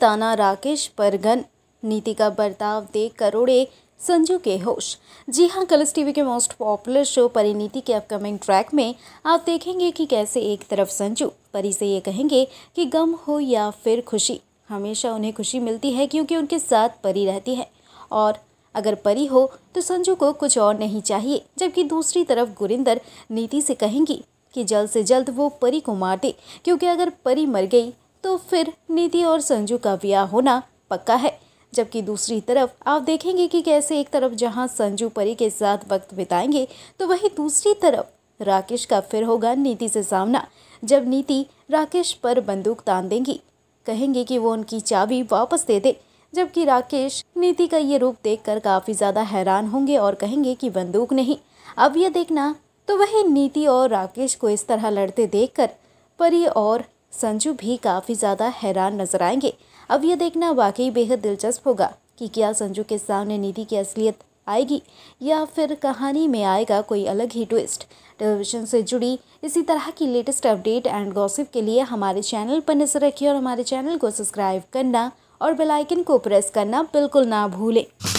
ताना राकेश परगन नीति का बर्ताव देख करोड़े संजू के होश जी हाँ कलर्स टीवी के मोस्ट पॉपुलर शो परिणीति के अपकमिंग ट्रैक में आप देखेंगे कि कैसे एक तरफ संजू परी से ये कहेंगे कि गम हो या फिर खुशी हमेशा उन्हें खुशी मिलती है क्योंकि उनके साथ परी रहती है और अगर परी हो तो संजू को कुछ और नहीं चाहिए जबकि दूसरी तरफ गुरिंदर नीति से कहेंगी कि जल्द से जल्द वो परी को मार दे क्योंकि अगर परी मर गई तो फिर निधि और संजू का विवाह होना पक्का है जबकि दूसरी तरफ आप देखेंगे कि कैसे एक तरफ जहां संजू परी के साथ वक्त बिताएंगे तो वहीं दूसरी तरफ राकेश का फिर होगा नीति से सामना जब नीति राकेश पर बंदूक तान देंगी कहेंगे कि वो उनकी चाबी वापस दे दे जबकि राकेश नीति का ये रूप देखकर काफ़ी ज़्यादा हैरान होंगे और कहेंगे कि बंदूक नहीं अब यह देखना तो वही नीति और राकेश को इस तरह लड़ते देखकर परी और संजू भी काफ़ी ज़्यादा हैरान नजर आएंगे अब यह देखना वाकई बेहद दिलचस्प होगा कि क्या संजू के सामने निधि की असलियत आएगी या फिर कहानी में आएगा कोई अलग ही ट्विस्ट टेलीविजन से जुड़ी इसी तरह की लेटेस्ट अपडेट एंड गॉसिप के लिए हमारे चैनल पर नजर रखिए और हमारे चैनल को सब्सक्राइब करना और बेल आइकन को प्रेस करना बिल्कुल ना भूलें